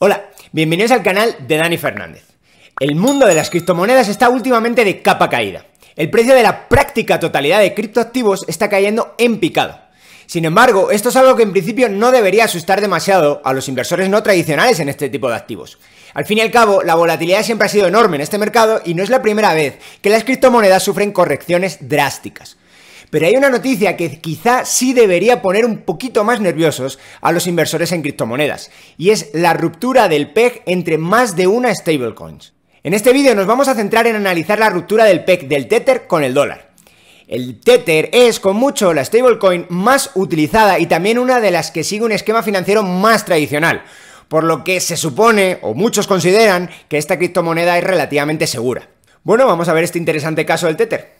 Hola, bienvenidos al canal de Dani Fernández. El mundo de las criptomonedas está últimamente de capa caída. El precio de la práctica totalidad de criptoactivos está cayendo en picado. Sin embargo, esto es algo que en principio no debería asustar demasiado a los inversores no tradicionales en este tipo de activos. Al fin y al cabo, la volatilidad siempre ha sido enorme en este mercado y no es la primera vez que las criptomonedas sufren correcciones drásticas. Pero hay una noticia que quizá sí debería poner un poquito más nerviosos a los inversores en criptomonedas, y es la ruptura del PEG entre más de una stablecoin. En este vídeo nos vamos a centrar en analizar la ruptura del PEG del Tether con el dólar. El Tether es, con mucho, la stablecoin más utilizada y también una de las que sigue un esquema financiero más tradicional, por lo que se supone, o muchos consideran, que esta criptomoneda es relativamente segura. Bueno, vamos a ver este interesante caso del Tether.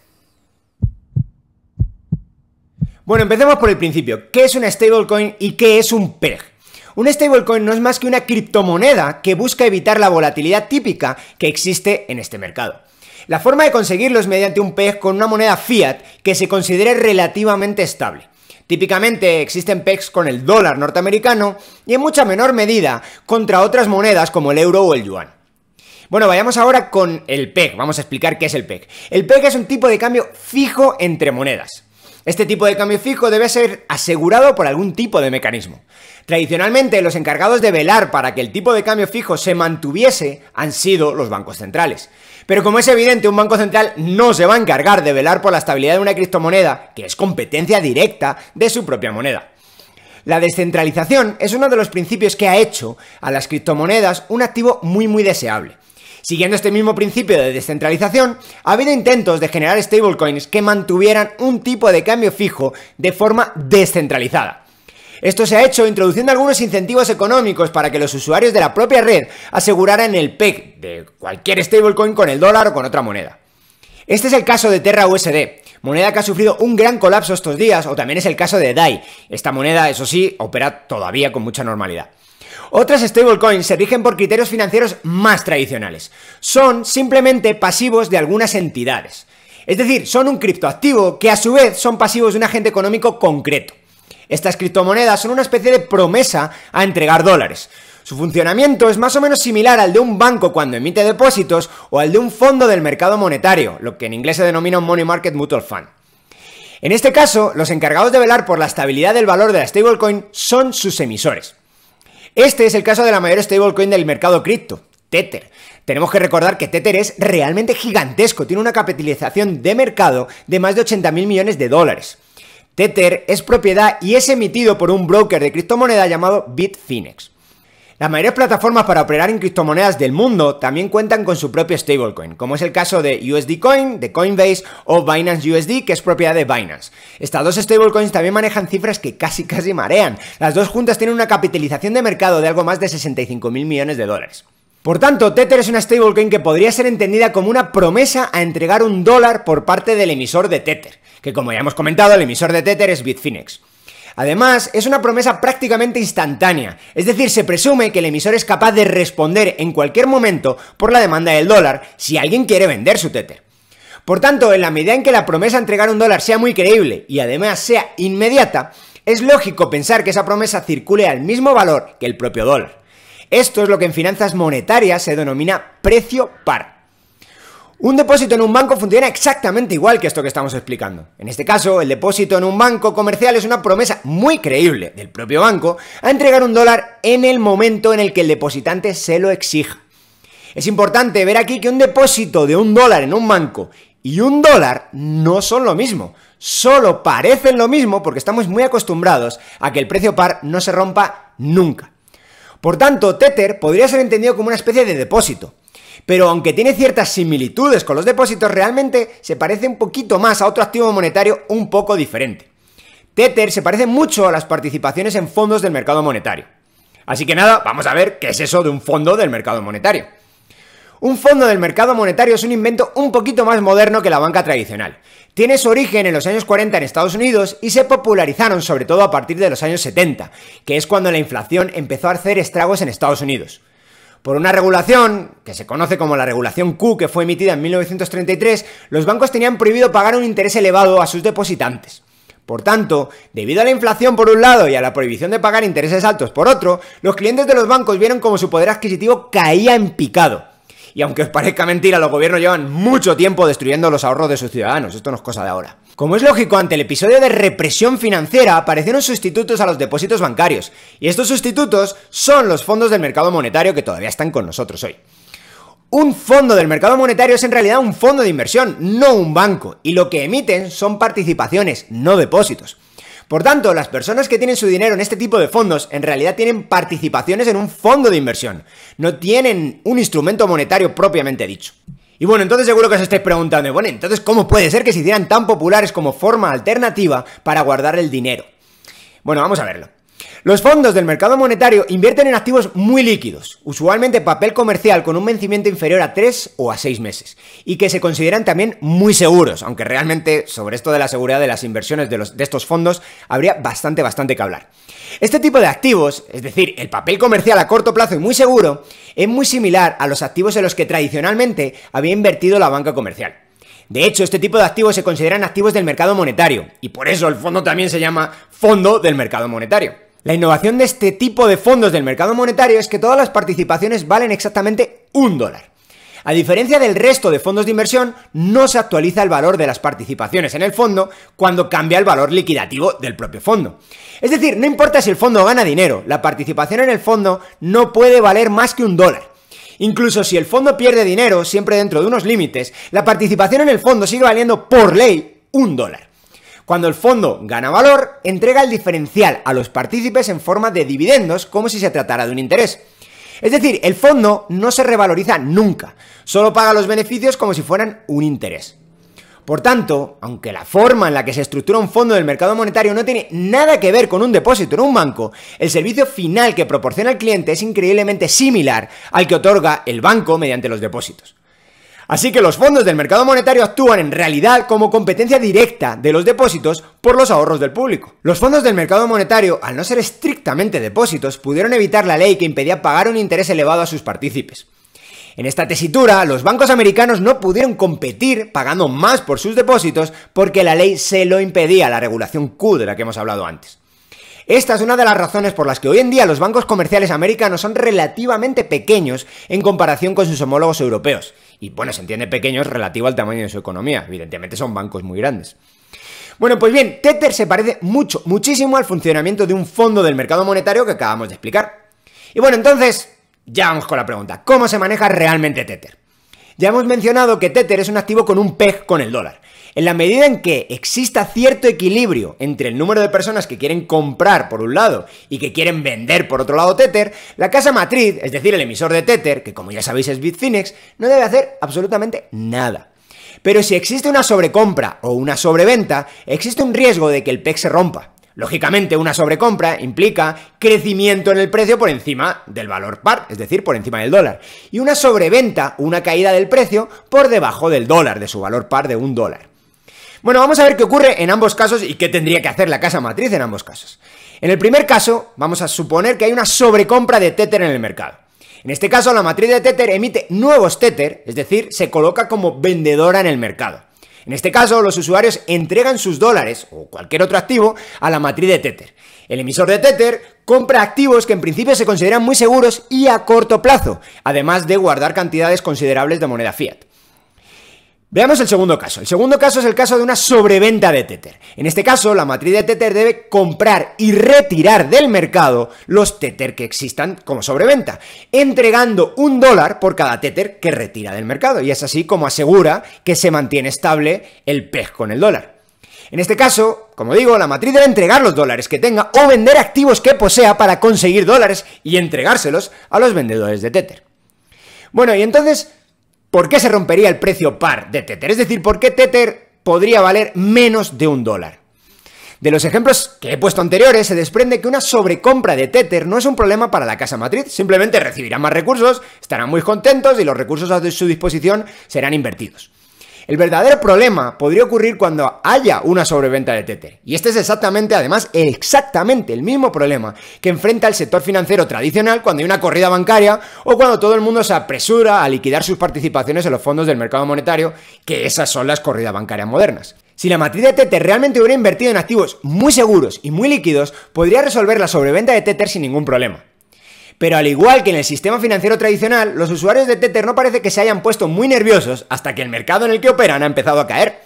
Bueno, empecemos por el principio. ¿Qué es una stablecoin y qué es un PEG? Un stablecoin no es más que una criptomoneda que busca evitar la volatilidad típica que existe en este mercado. La forma de conseguirlo es mediante un PEG con una moneda fiat que se considere relativamente estable. Típicamente existen PEGs con el dólar norteamericano y en mucha menor medida contra otras monedas como el euro o el yuan. Bueno, vayamos ahora con el PEG, vamos a explicar qué es el PEG. El PEG es un tipo de cambio fijo entre monedas. Este tipo de cambio fijo debe ser asegurado por algún tipo de mecanismo. Tradicionalmente, los encargados de velar para que el tipo de cambio fijo se mantuviese han sido los bancos centrales. Pero como es evidente, un banco central no se va a encargar de velar por la estabilidad de una criptomoneda, que es competencia directa de su propia moneda. La descentralización es uno de los principios que ha hecho a las criptomonedas un activo muy muy deseable. Siguiendo este mismo principio de descentralización, ha habido intentos de generar stablecoins que mantuvieran un tipo de cambio fijo de forma descentralizada. Esto se ha hecho introduciendo algunos incentivos económicos para que los usuarios de la propia red aseguraran el PEG de cualquier stablecoin con el dólar o con otra moneda. Este es el caso de Terra USD, moneda que ha sufrido un gran colapso estos días, o también es el caso de DAI. Esta moneda, eso sí, opera todavía con mucha normalidad. Otras stablecoins se rigen por criterios financieros más tradicionales. Son simplemente pasivos de algunas entidades. Es decir, son un criptoactivo que a su vez son pasivos de un agente económico concreto. Estas criptomonedas son una especie de promesa a entregar dólares. Su funcionamiento es más o menos similar al de un banco cuando emite depósitos o al de un fondo del mercado monetario, lo que en inglés se denomina un Money Market Mutual Fund. En este caso, los encargados de velar por la estabilidad del valor de la stablecoin son sus emisores. Este es el caso de la mayor stablecoin del mercado cripto, Tether. Tenemos que recordar que Tether es realmente gigantesco, tiene una capitalización de mercado de más de 80.000 millones de dólares. Tether es propiedad y es emitido por un broker de criptomoneda llamado Bitfinex. Las mayores plataformas para operar en criptomonedas del mundo también cuentan con su propio stablecoin, como es el caso de USD Coin, de Coinbase o Binance USD, que es propiedad de Binance. Estas dos stablecoins también manejan cifras que casi casi marean. Las dos juntas tienen una capitalización de mercado de algo más de 65 mil millones de dólares. Por tanto, Tether es una stablecoin que podría ser entendida como una promesa a entregar un dólar por parte del emisor de Tether, que como ya hemos comentado, el emisor de Tether es Bitfinex. Además, es una promesa prácticamente instantánea, es decir, se presume que el emisor es capaz de responder en cualquier momento por la demanda del dólar si alguien quiere vender su tete. Por tanto, en la medida en que la promesa de entregar un dólar sea muy creíble y además sea inmediata, es lógico pensar que esa promesa circule al mismo valor que el propio dólar. Esto es lo que en finanzas monetarias se denomina precio par. Un depósito en un banco funciona exactamente igual que esto que estamos explicando. En este caso, el depósito en un banco comercial es una promesa muy creíble del propio banco a entregar un dólar en el momento en el que el depositante se lo exija. Es importante ver aquí que un depósito de un dólar en un banco y un dólar no son lo mismo. Solo parecen lo mismo porque estamos muy acostumbrados a que el precio par no se rompa nunca. Por tanto, Tether podría ser entendido como una especie de depósito pero aunque tiene ciertas similitudes con los depósitos, realmente se parece un poquito más a otro activo monetario un poco diferente. Tether se parece mucho a las participaciones en fondos del mercado monetario. Así que nada, vamos a ver qué es eso de un fondo del mercado monetario. Un fondo del mercado monetario es un invento un poquito más moderno que la banca tradicional. Tiene su origen en los años 40 en Estados Unidos y se popularizaron sobre todo a partir de los años 70, que es cuando la inflación empezó a hacer estragos en Estados Unidos. Por una regulación, que se conoce como la regulación Q, que fue emitida en 1933, los bancos tenían prohibido pagar un interés elevado a sus depositantes. Por tanto, debido a la inflación por un lado y a la prohibición de pagar intereses altos por otro, los clientes de los bancos vieron como su poder adquisitivo caía en picado. Y aunque os parezca mentira, los gobiernos llevan mucho tiempo destruyendo los ahorros de sus ciudadanos, esto no es cosa de ahora. Como es lógico, ante el episodio de represión financiera aparecieron sustitutos a los depósitos bancarios, y estos sustitutos son los fondos del mercado monetario que todavía están con nosotros hoy. Un fondo del mercado monetario es en realidad un fondo de inversión, no un banco, y lo que emiten son participaciones, no depósitos. Por tanto, las personas que tienen su dinero en este tipo de fondos en realidad tienen participaciones en un fondo de inversión, no tienen un instrumento monetario propiamente dicho. Y bueno, entonces seguro que os estáis preguntando, bueno, entonces ¿cómo puede ser que se hicieran tan populares como forma alternativa para guardar el dinero? Bueno, vamos a verlo. Los fondos del mercado monetario invierten en activos muy líquidos, usualmente papel comercial con un vencimiento inferior a 3 o a 6 meses, y que se consideran también muy seguros, aunque realmente sobre esto de la seguridad de las inversiones de, de estos fondos habría bastante, bastante que hablar. Este tipo de activos, es decir, el papel comercial a corto plazo y muy seguro, es muy similar a los activos en los que tradicionalmente había invertido la banca comercial. De hecho, este tipo de activos se consideran activos del mercado monetario, y por eso el fondo también se llama fondo del mercado monetario. La innovación de este tipo de fondos del mercado monetario es que todas las participaciones valen exactamente un dólar. A diferencia del resto de fondos de inversión, no se actualiza el valor de las participaciones en el fondo cuando cambia el valor liquidativo del propio fondo. Es decir, no importa si el fondo gana dinero, la participación en el fondo no puede valer más que un dólar. Incluso si el fondo pierde dinero, siempre dentro de unos límites, la participación en el fondo sigue valiendo por ley un dólar. Cuando el fondo gana valor, entrega el diferencial a los partícipes en forma de dividendos como si se tratara de un interés. Es decir, el fondo no se revaloriza nunca, solo paga los beneficios como si fueran un interés. Por tanto, aunque la forma en la que se estructura un fondo del mercado monetario no tiene nada que ver con un depósito en un banco, el servicio final que proporciona el cliente es increíblemente similar al que otorga el banco mediante los depósitos. Así que los fondos del mercado monetario actúan en realidad como competencia directa de los depósitos por los ahorros del público. Los fondos del mercado monetario, al no ser estrictamente depósitos, pudieron evitar la ley que impedía pagar un interés elevado a sus partícipes. En esta tesitura, los bancos americanos no pudieron competir pagando más por sus depósitos porque la ley se lo impedía, la regulación Q de la que hemos hablado antes. Esta es una de las razones por las que hoy en día los bancos comerciales americanos son relativamente pequeños en comparación con sus homólogos europeos. Y bueno, se entiende pequeños relativo al tamaño de su economía, evidentemente son bancos muy grandes. Bueno, pues bien, Tether se parece mucho, muchísimo al funcionamiento de un fondo del mercado monetario que acabamos de explicar. Y bueno, entonces, ya vamos con la pregunta, ¿cómo se maneja realmente Tether? Ya hemos mencionado que Tether es un activo con un PEG con el dólar. En la medida en que exista cierto equilibrio entre el número de personas que quieren comprar por un lado y que quieren vender por otro lado Tether, la casa matriz, es decir, el emisor de Tether, que como ya sabéis es Bitfinex, no debe hacer absolutamente nada. Pero si existe una sobrecompra o una sobreventa, existe un riesgo de que el PEG se rompa. Lógicamente, una sobrecompra implica crecimiento en el precio por encima del valor par, es decir, por encima del dólar. Y una sobreventa, una caída del precio por debajo del dólar, de su valor par de un dólar. Bueno, vamos a ver qué ocurre en ambos casos y qué tendría que hacer la casa matriz en ambos casos. En el primer caso, vamos a suponer que hay una sobrecompra de Tether en el mercado. En este caso, la matriz de Tether emite nuevos Tether, es decir, se coloca como vendedora en el mercado. En este caso, los usuarios entregan sus dólares o cualquier otro activo a la matriz de Tether. El emisor de Tether compra activos que en principio se consideran muy seguros y a corto plazo, además de guardar cantidades considerables de moneda fiat. Veamos el segundo caso. El segundo caso es el caso de una sobreventa de Tether. En este caso, la matriz de Tether debe comprar y retirar del mercado los Tether que existan como sobreventa, entregando un dólar por cada Tether que retira del mercado. Y es así como asegura que se mantiene estable el pez con el dólar. En este caso, como digo, la matriz debe entregar los dólares que tenga o vender activos que posea para conseguir dólares y entregárselos a los vendedores de Tether. Bueno, y entonces ¿Por qué se rompería el precio par de Tether? Es decir, ¿por qué Tether podría valer menos de un dólar? De los ejemplos que he puesto anteriores se desprende que una sobrecompra de Tether no es un problema para la casa matriz, simplemente recibirán más recursos, estarán muy contentos y los recursos a su disposición serán invertidos. El verdadero problema podría ocurrir cuando haya una sobreventa de Tether. Y este es exactamente, además, exactamente el mismo problema que enfrenta el sector financiero tradicional cuando hay una corrida bancaria o cuando todo el mundo se apresura a liquidar sus participaciones en los fondos del mercado monetario, que esas son las corridas bancarias modernas. Si la matriz de Tether realmente hubiera invertido en activos muy seguros y muy líquidos, podría resolver la sobreventa de Tether sin ningún problema. Pero al igual que en el sistema financiero tradicional, los usuarios de Tether no parece que se hayan puesto muy nerviosos hasta que el mercado en el que operan ha empezado a caer.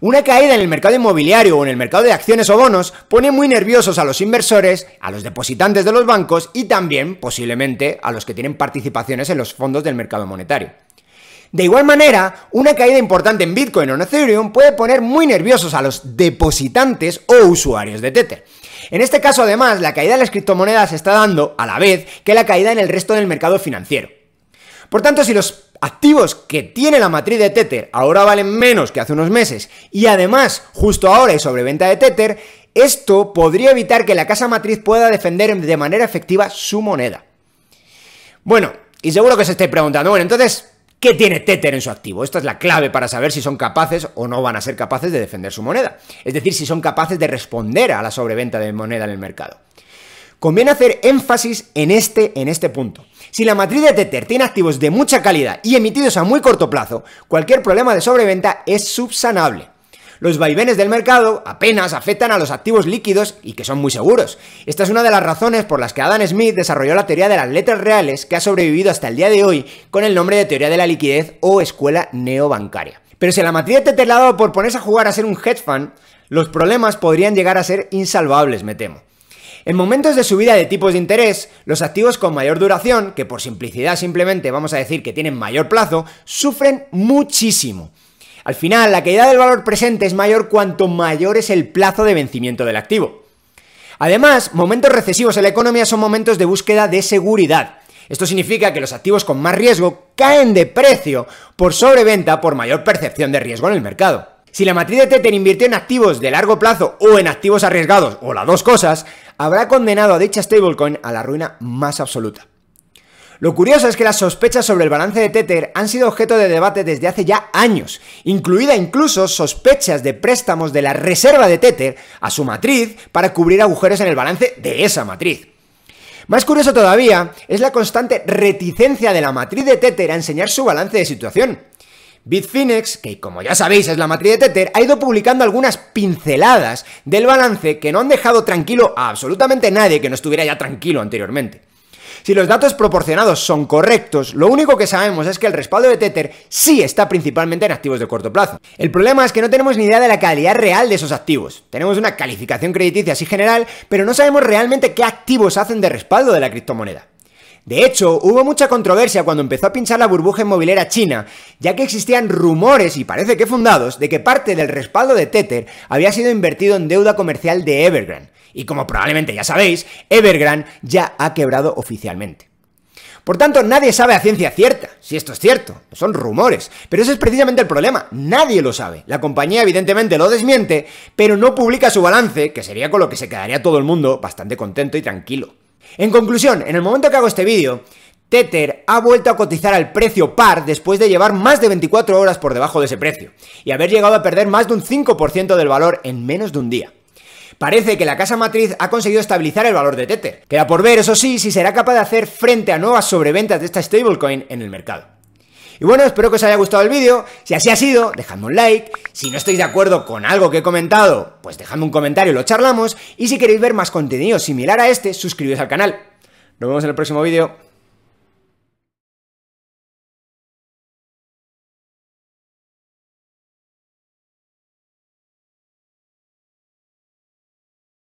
Una caída en el mercado inmobiliario o en el mercado de acciones o bonos pone muy nerviosos a los inversores, a los depositantes de los bancos y también, posiblemente, a los que tienen participaciones en los fondos del mercado monetario. De igual manera, una caída importante en Bitcoin o en Ethereum puede poner muy nerviosos a los depositantes o usuarios de Tether. En este caso, además, la caída de las criptomonedas se está dando a la vez que la caída en el resto del mercado financiero. Por tanto, si los activos que tiene la matriz de Tether ahora valen menos que hace unos meses y además justo ahora hay sobreventa de Tether, esto podría evitar que la casa matriz pueda defender de manera efectiva su moneda. Bueno, y seguro que se estáis preguntando, bueno, entonces, ¿Qué tiene Tether en su activo? Esta es la clave para saber si son capaces o no van a ser capaces de defender su moneda. Es decir, si son capaces de responder a la sobreventa de moneda en el mercado. Conviene hacer énfasis en este, en este punto. Si la matriz de Tether tiene activos de mucha calidad y emitidos a muy corto plazo, cualquier problema de sobreventa es subsanable. Los vaivenes del mercado apenas afectan a los activos líquidos y que son muy seguros. Esta es una de las razones por las que Adam Smith desarrolló la teoría de las letras reales que ha sobrevivido hasta el día de hoy con el nombre de teoría de la liquidez o escuela neobancaria. Pero si la matriz te trasladado por ponerse a jugar a ser un hedge fund, los problemas podrían llegar a ser insalvables, me temo. En momentos de subida de tipos de interés, los activos con mayor duración, que por simplicidad simplemente vamos a decir que tienen mayor plazo, sufren muchísimo. Al final, la caída del valor presente es mayor cuanto mayor es el plazo de vencimiento del activo. Además, momentos recesivos en la economía son momentos de búsqueda de seguridad. Esto significa que los activos con más riesgo caen de precio por sobreventa por mayor percepción de riesgo en el mercado. Si la matriz de Tether invirtió en activos de largo plazo o en activos arriesgados, o las dos cosas, habrá condenado a dicha stablecoin a la ruina más absoluta. Lo curioso es que las sospechas sobre el balance de Tether han sido objeto de debate desde hace ya años, incluida incluso sospechas de préstamos de la reserva de Tether a su matriz para cubrir agujeros en el balance de esa matriz. Más curioso todavía es la constante reticencia de la matriz de Tether a enseñar su balance de situación. Bitfinex, que como ya sabéis es la matriz de Tether, ha ido publicando algunas pinceladas del balance que no han dejado tranquilo a absolutamente nadie que no estuviera ya tranquilo anteriormente. Si los datos proporcionados son correctos, lo único que sabemos es que el respaldo de Tether sí está principalmente en activos de corto plazo. El problema es que no tenemos ni idea de la calidad real de esos activos. Tenemos una calificación crediticia así general, pero no sabemos realmente qué activos hacen de respaldo de la criptomoneda. De hecho, hubo mucha controversia cuando empezó a pinchar la burbuja inmobiliaria china, ya que existían rumores, y parece que fundados, de que parte del respaldo de Tether había sido invertido en deuda comercial de Evergrande. Y como probablemente ya sabéis, Evergrande ya ha quebrado oficialmente. Por tanto, nadie sabe a ciencia cierta si esto es cierto. Son rumores. Pero ese es precisamente el problema. Nadie lo sabe. La compañía evidentemente lo desmiente, pero no publica su balance, que sería con lo que se quedaría todo el mundo bastante contento y tranquilo. En conclusión, en el momento que hago este vídeo, Tether ha vuelto a cotizar al precio par después de llevar más de 24 horas por debajo de ese precio y haber llegado a perder más de un 5% del valor en menos de un día parece que la casa matriz ha conseguido estabilizar el valor de Tether. Queda por ver, eso sí, si será capaz de hacer frente a nuevas sobreventas de esta stablecoin en el mercado. Y bueno, espero que os haya gustado el vídeo. Si así ha sido, dejadme un like. Si no estáis de acuerdo con algo que he comentado, pues dejadme un comentario y lo charlamos. Y si queréis ver más contenido similar a este, suscribíos al canal. Nos vemos en el próximo vídeo.